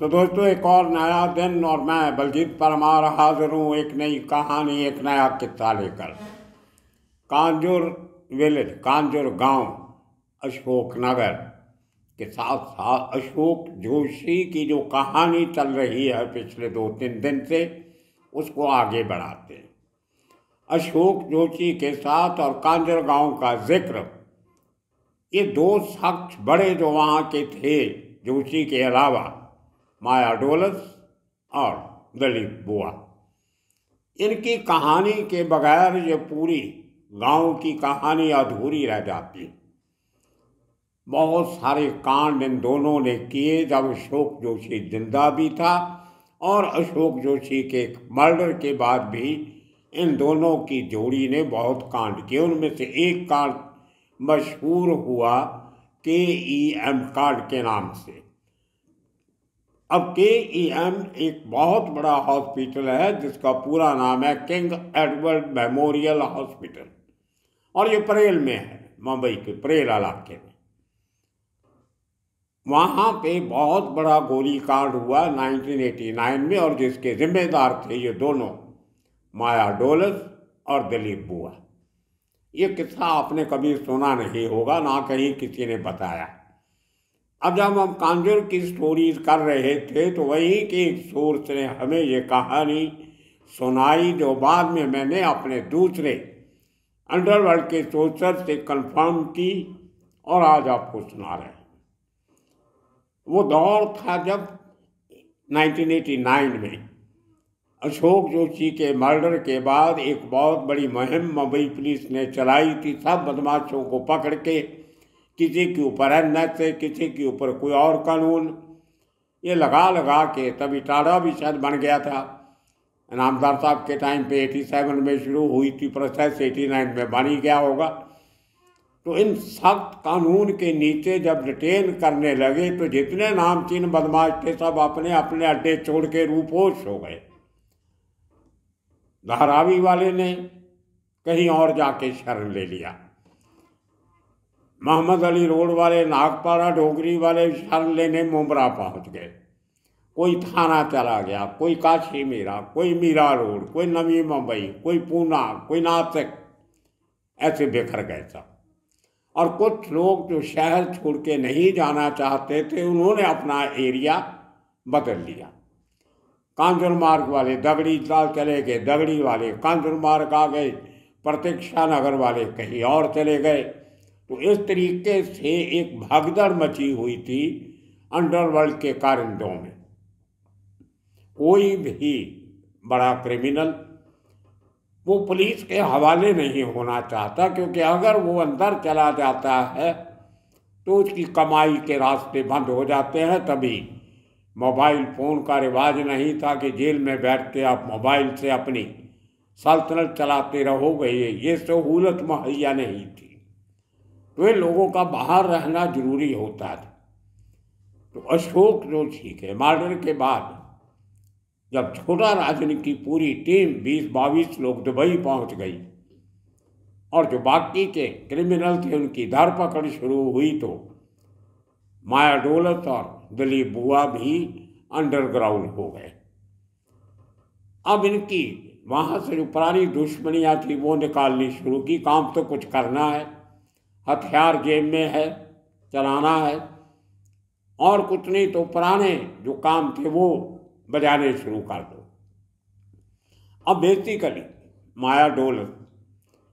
तो दोस्तों एक और नया दिन और मैं बलजीत परमार हाजिर हूँ एक नई कहानी एक नया किस्सा लेकर कांजुर विलेज कांजुर गांव अशोक नगर के साथ साथ अशोक जोशी की जो कहानी चल रही है पिछले दो तीन दिन से उसको आगे बढ़ाते हैं अशोक जोशी के साथ और कांजुर गांव का जिक्र ये दो शख्स बड़े जो वहाँ के थे जोशी के अलावा माया डोलस और दलीप बुआ इनकी कहानी के बगैर ये पूरी गांव की कहानी अधूरी रह जाती बहुत सारे कांड इन दोनों ने किए जब अशोक जोशी जिंदा भी था और अशोक जोशी के मर्डर के बाद भी इन दोनों की जोड़ी ने बहुत कांड किए उनमें से एक कांड मशहूर हुआ के ई एम कार्ड के नाम से अब के ई एम एक बहुत बड़ा हॉस्पिटल है जिसका पूरा नाम है किंग एडवर्ड मेमोरियल हॉस्पिटल और ये परेल में है मुंबई के परेल इलाके में वहाँ पे बहुत बड़ा गोलीकांड हुआ 1989 में और जिसके जिम्मेदार थे ये दोनों माया डोलस और दिलीप बुआ ये किस्सा आपने कभी सुना नहीं होगा ना कहीं किसी ने बताया अब जब हम कांजुर की स्टोरीज कर रहे थे तो वहीं के एक सोर्स ने हमें ये कहानी सुनाई जो बाद में मैंने अपने दूसरे अंडरवर्ल्ड के सोर्सर से कंफर्म की और आज आपको सुना रहे वो दौर था जब 1989 में अशोक जोशी के मर्डर के बाद एक बहुत बड़ी मुहिम मुंबई पुलिस ने चलाई थी सब बदमाशों को पकड़ के किसी के ऊपर है नच किसी के ऊपर कोई और कानून ये लगा लगा के तब इटारा भी शायद बन गया था इनामदार साहब के टाइम पे 87 में शुरू हुई थी प्रोसेस 89 में बन ही गया होगा तो इन सख्त कानून के नीचे जब डिटेन करने लगे तो जितने नामचीन बदमाश थे सब अपने अपने अड्डे छोड़ के रूपोश हो गए धारावी वाले ने कहीं और जाके शरण ले लिया मोहम्मद अली रोड वाले नागपाड़ा डोगरी वाले शरण लेने मुमरा पहुंच गए कोई थाना चला गया कोई काशी मीरा कोई मीरा रोड कोई नवी मुंबई कोई पूना कोई नासिक ऐसे बिखर गए सब और कुछ लोग जो शहर छोड़ के नहीं जाना चाहते थे उन्होंने अपना एरिया बदल लिया कांजुर मार्ग वाले दगड़ी चाल चले गए दगड़ी वाले कांजुर मार्ग आ गए प्रतीक्षा नगर वाले कहीं और चले गए तो इस तरीके से एक भागदड़ मची हुई थी अंडरवर्ल्ड के कारिंदों में कोई भी बड़ा क्रिमिनल वो पुलिस के हवाले नहीं होना चाहता क्योंकि अगर वो अंदर चला जाता है तो उसकी कमाई के रास्ते बंद हो जाते हैं तभी मोबाइल फ़ोन का रिवाज नहीं था कि जेल में बैठ के आप मोबाइल से अपनी सल्तनत चलाते रहोगे ये सहूलत मुहैया नहीं थी तो ये लोगों का बाहर रहना जरूरी होता था तो अशोक जो ठीक है मार्डर के बाद जब छोटा राजन की पूरी टीम बीस बाईस लोग दुबई पहुंच गई और जो बाकी के क्रिमिनल थे उनकी धरपकड़ शुरू हुई तो माया डोलत और दिलीप बुआ भी अंडरग्राउंड हो गए अब इनकी वहां से जो पुरानी दुश्मनियाँ थी वो निकालनी शुरू की काम तो कुछ करना है हथियार जेब में है चलाना है और कुछ नहीं तो पुराने जो काम थे वो बजाने शुरू कर दो अब बेसिकली माया डोल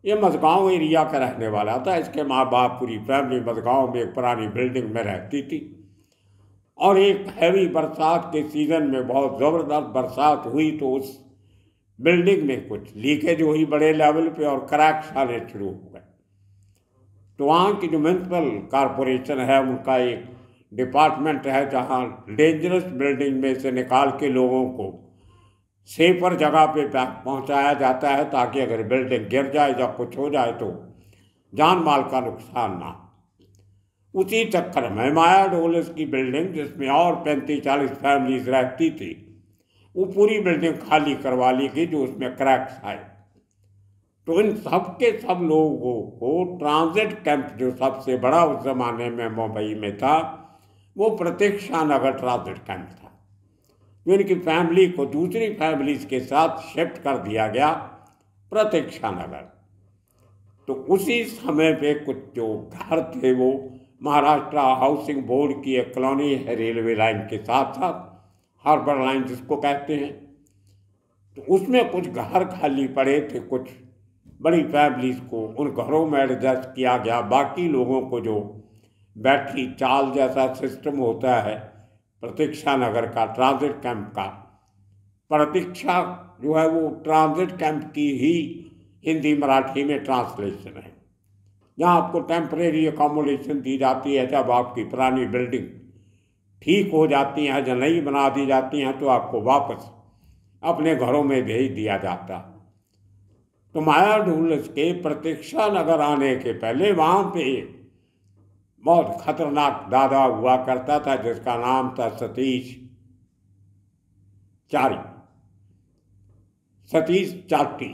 ये मजगांव एरिया का रहने वाला था इसके माँ बाप पूरी फैमिली मजगांव में एक पुरानी बिल्डिंग में रहती थी और एक हैवी बरसात के सीज़न में बहुत ज़बरदस्त बरसात हुई तो उस बिल्डिंग में कुछ लीकेज हुई बड़े लेवल पे और क्रैक्स आने शुरू हो गए तो वहाँ की जो म्यूनसिपल कॉरपोरेशन है उनका एक डिपार्टमेंट है जहाँ डेंजरस बिल्डिंग में से निकाल के लोगों को सेफर जगह पे पहुँचाया जाता है ताकि अगर बिल्डिंग गिर जाए या कुछ हो जाए तो जान माल का नुकसान ना उसी चक्कर में माया डोलस की बिल्डिंग जिसमें और पैंतीस चालीस फैमिलीज रहती थी वो पूरी बिल्डिंग खाली करवा ली गई जो उसमें क्रैक्स आए तो इन सब के सब लोगों को ट्रांजिट कैंप जो सबसे बड़ा उस ज़माने में मुंबई में था वो प्रतीक्षा नगर ट्रांजिट कैंप था जो इनकी फैमिली को दूसरी फैमिलीज के साथ शिफ्ट कर दिया गया प्रतीक्षा नगर तो उसी समय पे कुछ जो घर थे वो महाराष्ट्र हाउसिंग बोर्ड की एक कॉलोनी है रेलवे लाइन के साथ साथ हार्बर लाइन जिसको कहते हैं तो उसमें कुछ घर खाली पड़े थे कुछ बड़ी फैमिलीज को उन घरों में एडजस्ट किया गया बाकी लोगों को जो बैटरी चाल जैसा सिस्टम होता है प्रतीक्षा नगर का ट्रांजिट कैंप का प्रतीक्षा जो है वो ट्रांजिट कैंप की ही हिंदी मराठी में ट्रांसलेशन है जहाँ आपको टेम्परेरी एकोमोडेशन दी जाती है जब आपकी पुरानी बिल्डिंग ठीक हो जाती हैं जब नहीं बना दी जाती हैं तो आपको वापस अपने घरों में भेज दिया जाता है तो माया ढूलस के प्रतीक्षा नगर आने के पहले वहाँ पे बहुत खतरनाक दादा हुआ करता था जिसका नाम था सतीश चारी सतीश चाटी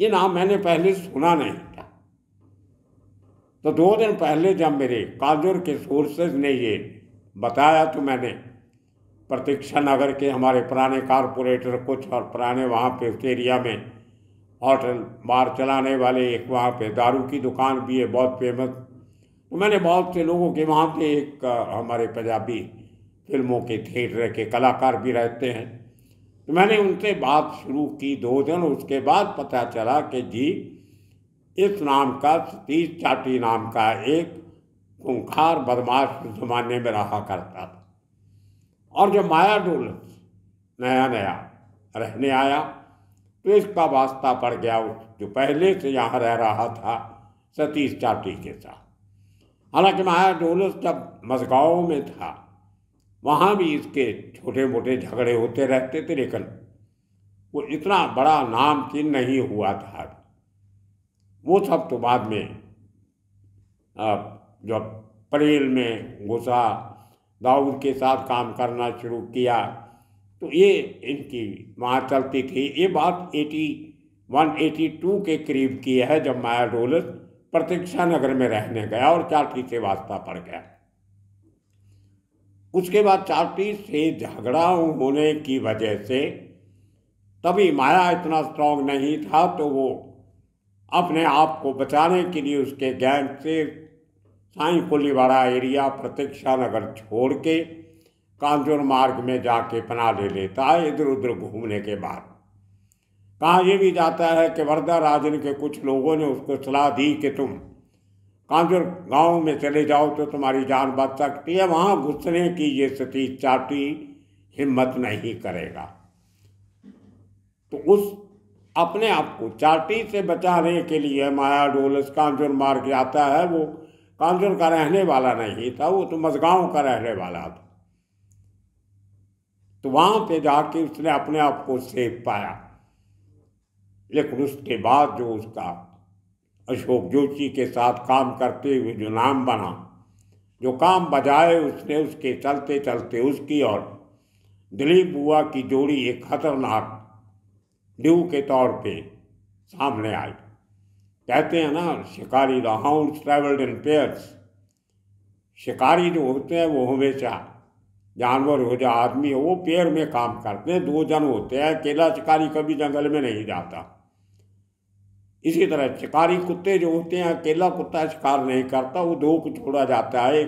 ये नाम मैंने पहले सुना नहीं था तो दो दिन पहले जब मेरे काजुर के सोर्सेज ने ये बताया तो मैंने प्रतीक्षा नगर के हमारे पुराने कारपोरेटर कुछ और पुराने वहाँ पे उस एरिया में होटल बार चलाने वाले एक वहाँ पे दारू की दुकान भी है बहुत फेमस तो मैंने बहुत से लोगों के वहाँ पे एक हमारे पंजाबी फिल्मों के थिएटर के कलाकार भी रहते हैं तो मैंने उनसे बात शुरू की दो दिन उसके बाद पता चला कि जी इस नाम का सतीश चाटी नाम का एक खूंखार बदमाश जमाने में रहा करता था और जब माया डोल नया नया रहने आया तो इसका वास्ता पड़ गया जो पहले से यहाँ रह रहा था सतीश चाटी के साथ हालांकि डोलस जब मजगांव में था वहाँ भी इसके छोटे मोटे झगड़े होते रहते थे लेकिन वो इतना बड़ा नाम चिन्ह नहीं हुआ था वो सब तो बाद में जब परेल में घुसा दाऊद के साथ काम करना शुरू किया तो ये इनकी वहाँ चलती थी ये बात एटी वन एटी टू के करीब की है जब माया डोलस प्रतीक्षा नगर में रहने गया और चार्टी से वास्ता पड़ गया उसके बाद चार्टी से झगड़ा होने की वजह से तभी माया इतना स्ट्रांग नहीं था तो वो अपने आप को बचाने के लिए उसके गैंग से साई कोलीवाड़ा एरिया प्रतीक्षा नगर छोड़ के कांचोर मार्ग में जाके पना ले लेता है इधर उधर घूमने के बाद कहा यह भी जाता है कि वर्धा राजन के कुछ लोगों ने उसको सलाह दी कि तुम कानजोर गांव में चले जाओ तो तुम्हारी जान बच सकती है वहाँ घुसने की ये सतीश चाटी हिम्मत नहीं करेगा तो उस अपने आप को चाटी से बचाने के लिए माया डोलस कांजोर मार्ग जाता है वो कानजोर का रहने वाला नहीं था वो तो मजगांव का रहने वाला था तो वहां पे जाके उसने अपने आप को सेफ पाया लेकिन उसके बाद जो उसका अशोक जोशी के साथ काम करते हुए जो नाम बना जो काम बजाए उसने उसके चलते चलते उसकी और दिलीप बुआ की जोड़ी एक खतरनाक ड्यू के तौर पे सामने आई कहते हैं ना शिकारी the hound travelled in pairs शिकारी जो होते हैं वो हमेशा जानवर हो जाए आदमी हो वो पेड़ में काम करते हैं दो जन होते हैं अकेला शिकारी कभी जंगल में नहीं जाता इसी तरह शिकारी कुत्ते जो होते हैं अकेला कुत्ता शिकार नहीं करता वो दो को छोड़ा जाता है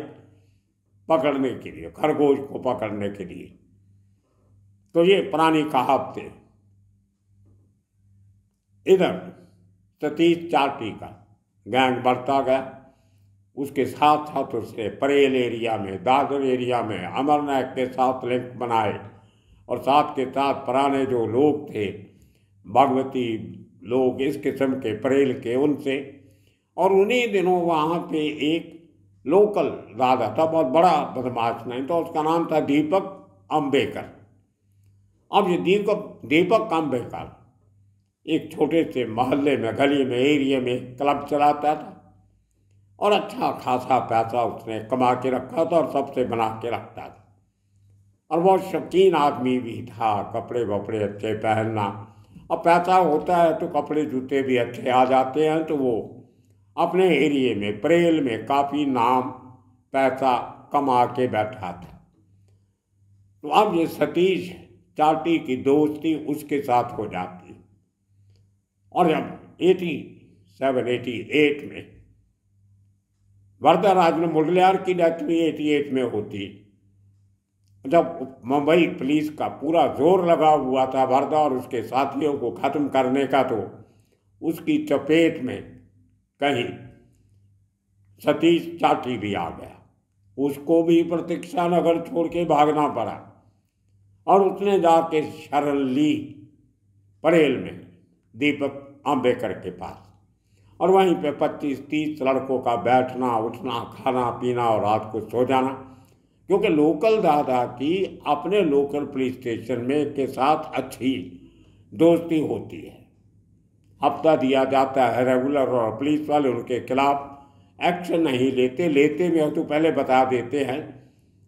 पकड़ने के लिए खरगोश को पकड़ने के लिए तो ये पुरानी कहावत इधर सतीश चार टीका गैंग बढ़ता गया उसके साथ साथ उसने परेल एरिया में दादर एरिया में अमरनाथ के साथ लिंक बनाए और साथ के साथ पुराने जो लोग थे भगवती लोग इस किस्म के परेल के उनसे और उन्हीं दिनों वहाँ पे एक लोकल राजा था बहुत बड़ा बदमाश नहीं था उसका नाम था दीपक अम्बेकर अब ये दीपक दीपक अम्बेकर एक छोटे से मोहल्ले में गली में एरिया में क्लब चलाता था और अच्छा खासा पैसा उसने कमा के रखा था और सबसे बना के रखता था और बहुत शौकीन आदमी भी था कपड़े वपड़े अच्छे पहनना और पैसा होता है तो कपड़े जूते भी अच्छे आ जाते हैं तो वो अपने एरिए में परेल में काफ़ी नाम पैसा कमा के बैठा था तो अब ये सतीश चाटी की दोस्ती उसके साथ हो जाती और जब एटी सेवन एटी एट में वरदा राज में मुडलियार की डेथ भी एटी एट में होती जब मुंबई पुलिस का पूरा जोर लगा हुआ था वरदा और उसके साथियों को ख़त्म करने का तो उसकी चपेट में कहीं सतीश चाटी भी आ गया उसको भी प्रतीक्षा नगर छोड़ के भागना पड़ा और उसने जाके शरण ली परेल में दीपक आम्बेकर के पास और वहीं पे पच्चीस तीस लड़कों का बैठना उठना खाना पीना और रात को सो जाना क्योंकि लोकल दादा की अपने लोकल पुलिस स्टेशन में के साथ अच्छी दोस्ती होती है हफ्ता दिया जाता है रेगुलर और पुलिस वाले उनके खिलाफ एक्शन नहीं लेते लेते भी तो पहले बता देते हैं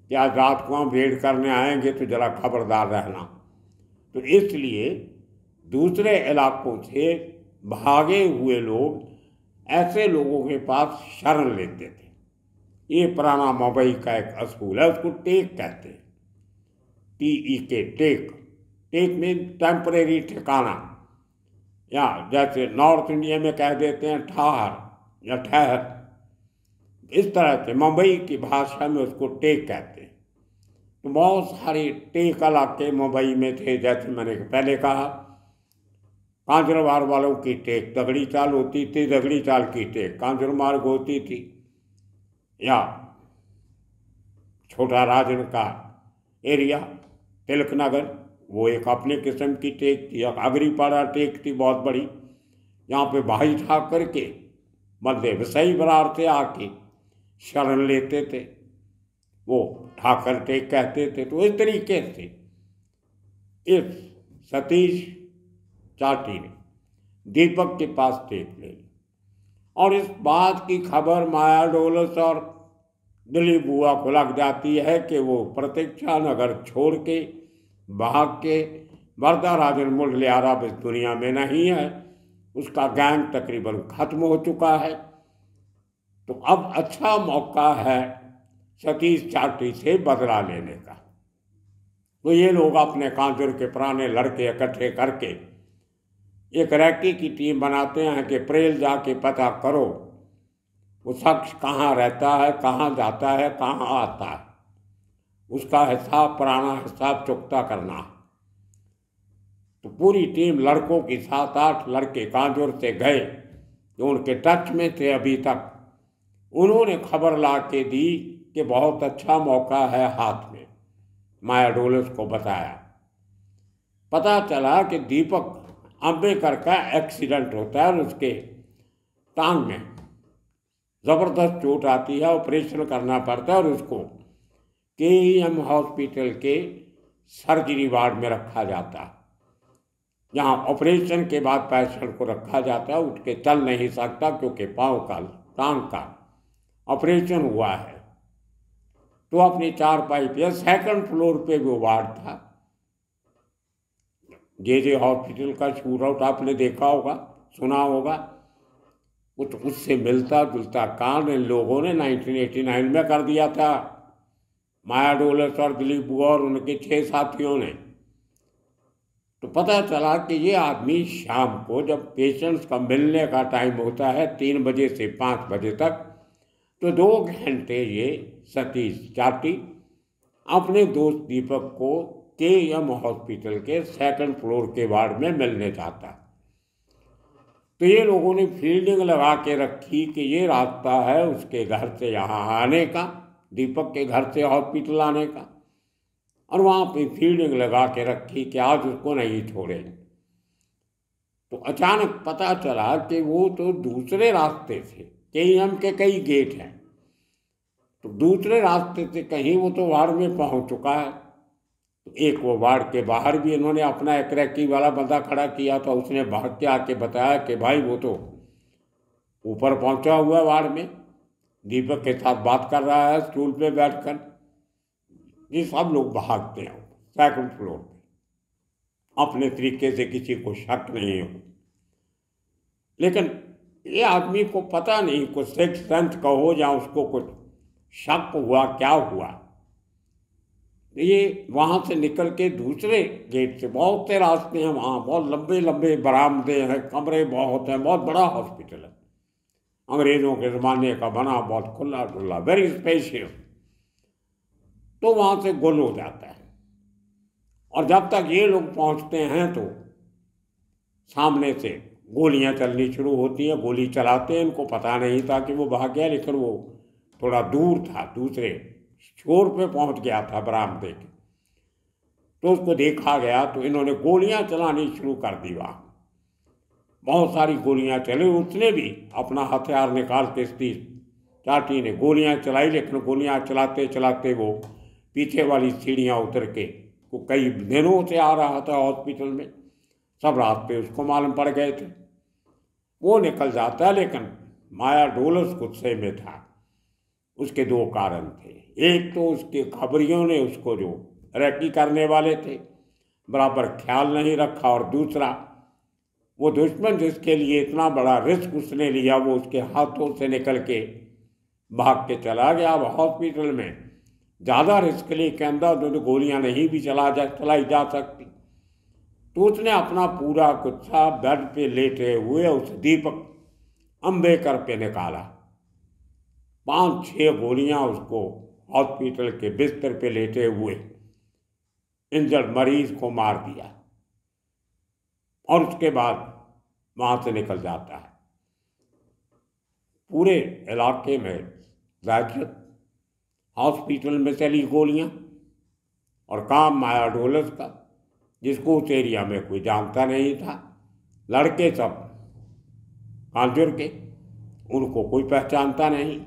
कि आज रात को हम रेड करने आएंगे तो ज़रा खबरदार रहना तो इसलिए दूसरे इलाकों से भागे हुए लोग ऐसे लोगों के पास शरण लेते थे ये पुराना मुंबई का एक स्कूल है उसको टेक कहते हैं टी ई के टेक टेक मीन टेम्परेरी ठिकाना या जैसे नॉर्थ इंडिया में कह देते हैं ठहर या ठहर इस तरह से मुंबई की भाषा में उसको टेक कहते हैं तो बहुत सारे टेक इलाके मुंबई में थे जैसे मैंने पहले कहा कांजर मार वालों की टेक दगड़ी चाल होती थी दगड़ी चाल की टेक कांजर मार्ग होती थी या छोटा राजन का एरिया तिलकनगर वो एक अपने किस्म की टेक थी अगरीपाड़ा टेक थी बहुत बड़ी यहाँ पे भाई ठाकर के मध्य वसई बरार थे आके शरण लेते थे वो ठाकर टेक कहते थे तो इस तरीके से इस सतीश चार टीमें दीपक के पास टेप ले ली और इस बात की खबर माया डोलस और दिलीप बुआ को लग जाती है कि वो प्रतीक्षा नगर छोड़ के भाग के वर्दा राजन मुरलियारा इस दुनिया में नहीं है उसका गैंग तकरीबन खत्म हो चुका है तो अब अच्छा मौका है सतीश चाटी से बदला लेने का तो ये लोग अपने कांजुर के पुराने लड़के इकट्ठे करके एक रैकी की टीम बनाते हैं कि प्रेल जाके पता करो वो शख्स कहाँ रहता है कहाँ जाता है कहाँ आता है उसका हिसाब पुराना हिसाब चुकता करना तो पूरी टीम लड़कों की सात आठ लड़के कांजोर से गए जो उनके टच में थे अभी तक उन्होंने खबर ला के दी कि बहुत अच्छा मौका है हाथ में माया डोलस को बताया पता चला कि दीपक अम्बेकर का एक्सीडेंट होता है और उसके टांग में ज़बरदस्त चोट आती है ऑपरेशन करना पड़ता है और उसको के एम हॉस्पिटल के सर्जरी वार्ड में रखा जाता है जहाँ ऑपरेशन के बाद पेशेंट को रखा जाता है उठ के चल नहीं सकता क्योंकि पाँव का टांग का ऑपरेशन हुआ है तो अपनी चार पाई पे सेकंड फ्लोर पे वो वार्ड था जे जे हॉस्पिटल का शूट आउट आपने देखा होगा सुना होगा तो उससे मिलता जुलता काम इन लोगों ने 1989 में कर दिया था माया डोलस और दिलीप बुआ और उनके छह साथियों ने तो पता चला कि ये आदमी शाम को जब पेशेंट्स का मिलने का टाइम होता है तीन बजे से पाँच बजे तक तो दो घंटे ये सतीश चाटी अपने दोस्त दीपक को के एम हॉस्पिटल के सेकंड फ्लोर के वार्ड में मिलने जाता तो ये लोगों ने फील्डिंग लगा के रखी कि ये रास्ता है उसके घर से यहाँ आने का दीपक के घर से हॉस्पिटल आने का और वहाँ पे फील्डिंग लगा के रखी कि आज उसको नहीं छोड़ेंगे तो अचानक पता चला कि वो तो दूसरे रास्ते से के एम के कई गेट हैं तो दूसरे रास्ते से कहीं वो तो वार्ड में पहुंच चुका है एक वो वार्ड के बाहर भी इन्होंने अपना एक रैकी वाला बंदा खड़ा किया था तो उसने भाग के आके बताया कि भाई वो तो ऊपर पहुंचा हुआ वार्ड में दीपक के साथ बात कर रहा है स्टूल पे बैठकर ये सब लोग भागते हैं सेकंड फ्लोर पे अपने तरीके से किसी को शक नहीं हो लेकिन ये आदमी को पता नहीं कुछ सिक्स सेंस कहो या उसको कुछ शक हुआ क्या हुआ ये वहाँ से निकल के दूसरे गेट से बहुत से रास्ते हैं वहाँ बहुत लंबे लंबे बरामदे हैं कमरे बहुत हैं बहुत बड़ा हॉस्पिटल है अंग्रेजों के ज़माने का बना बहुत खुला खुला वेरी स्पेशियस तो वहाँ से गुल हो जाता है और जब तक ये लोग पहुँचते हैं तो सामने से गोलियाँ चलनी शुरू होती हैं गोली चलाते हैं इनको पता नहीं था कि वो भाग गया लेकिन वो थोड़ा दूर था दूसरे छोर पे पहुंच गया था बरामदे के तो उसको देखा गया तो इन्होंने गोलियां चलानी शुरू कर दी वहां बहुत सारी गोलियां चली उसने भी अपना हथियार निकाल के स्थिति चाटी ने गोलियां चलाई लेकिन गोलियां चलाते चलाते वो पीछे वाली सीढ़ियाँ उतर के वो कई दिनों से आ रहा था हॉस्पिटल में सब रास्ते उसको मालूम पड़ गए थे वो निकल जाता है लेकिन माया डोलस गुस्से में था उसके दो कारण थे एक तो उसके खबरियों ने उसको जो रैकी करने वाले थे बराबर ख्याल नहीं रखा और दूसरा वो दुश्मन जिसके लिए इतना बड़ा रिस्क उसने लिया वो उसके हाथों से निकल के भाग के चला गया अब हॉस्पिटल में ज़्यादा रिस्क के अंदर तो, तो गोलियां नहीं भी चला जा चलाई जा सकती तो उसने अपना पूरा गुस्सा बेड पे लेटे हुए उस दीपक अम्बेकर पे निकाला पांच छह गोलियां उसको हॉस्पिटल के बिस्तर पे लेटे हुए इंजर्ड मरीज को मार दिया और उसके बाद वहाँ से निकल जाता है पूरे इलाके में जायत हॉस्पिटल में चली गोलियाँ और काम माया डोलस का जिसको उस एरिया में कोई जानता नहीं था लड़के सब कांजुर के उनको कोई पहचानता नहीं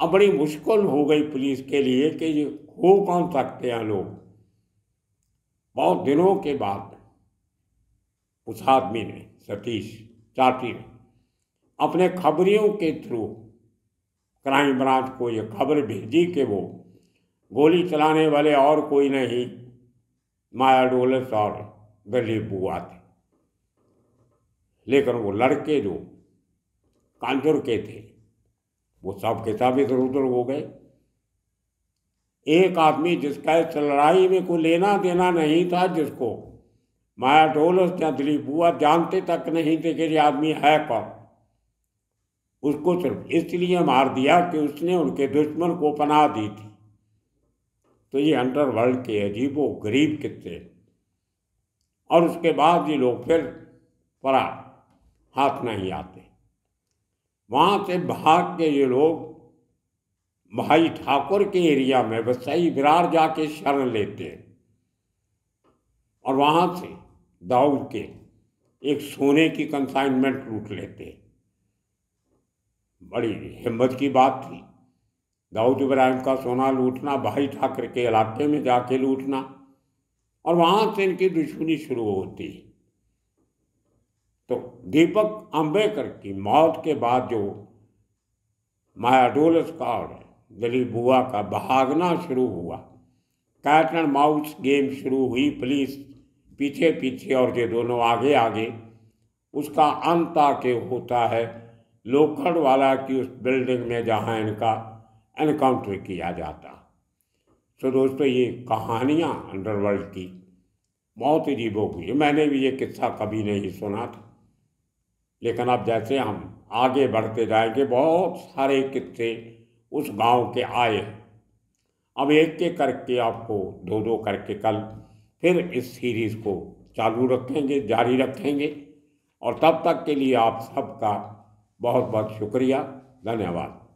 अब बड़ी मुश्किल हो गई पुलिस के लिए कि ये हो कौन सकते हैं लोग बहुत दिनों के बाद उस आदमी ने सतीश चाटी ने अपने खबरियों के थ्रू क्राइम ब्रांच को ये खबर भेजी कि वो गोली चलाने वाले और कोई नहीं माया डोलस और गरीब बुआ थे लेकिन वो लड़के जो कांजुर के थे वो सब किताब इधर उधर हो गए एक आदमी जिसका इस लड़ाई में कोई लेना देना नहीं था जिसको माया ढोलस या दिलीप बुआ जानते तक नहीं थे कि आदमी है कौन उसको सिर्फ इसलिए मार दिया कि उसने उनके दुश्मन को पना दी थी तो ये अंडर वर्ल्ड के अजीबो गरीब कितने और उसके बाद ये लोग फिर परा हाथ नहीं आते वहाँ से भाग के ये लोग भाई ठाकुर के एरिया में वसई विरार जाके शरण लेते हैं और वहाँ से दाऊद के एक सोने की कंसाइनमेंट लूट लेते हैं बड़ी हिम्मत की बात थी दाऊद इब्राहिम का सोना लूटना भाई ठाकर के इलाके में जाके लूटना और वहाँ से इनकी दुश्मनी शुरू होती है तो दीपक अंबेकर की मौत के बाद जो मायाडोल स्कॉड दिलीप बुआ का भागना शुरू हुआ कैट एंड माउस गेम शुरू हुई पुलिस पीछे पीछे और ये दोनों आगे आगे उसका अंत आके होता है लोखंड वाला की उस बिल्डिंग में जहाँ इनका एनकाउंटर किया जाता तो दोस्तों ये कहानियाँ अंडरवर्ल्ड की बहुत अजीबों जीबो की मैंने भी ये किस्सा कभी नहीं सुना था लेकिन अब जैसे हम आगे बढ़ते जाएंगे बहुत सारे किस्से उस गांव के आए अब एक एक करके आपको दो दो करके कल फिर इस सीरीज़ को चालू रखेंगे जारी रखेंगे और तब तक के लिए आप सबका बहुत बहुत शुक्रिया धन्यवाद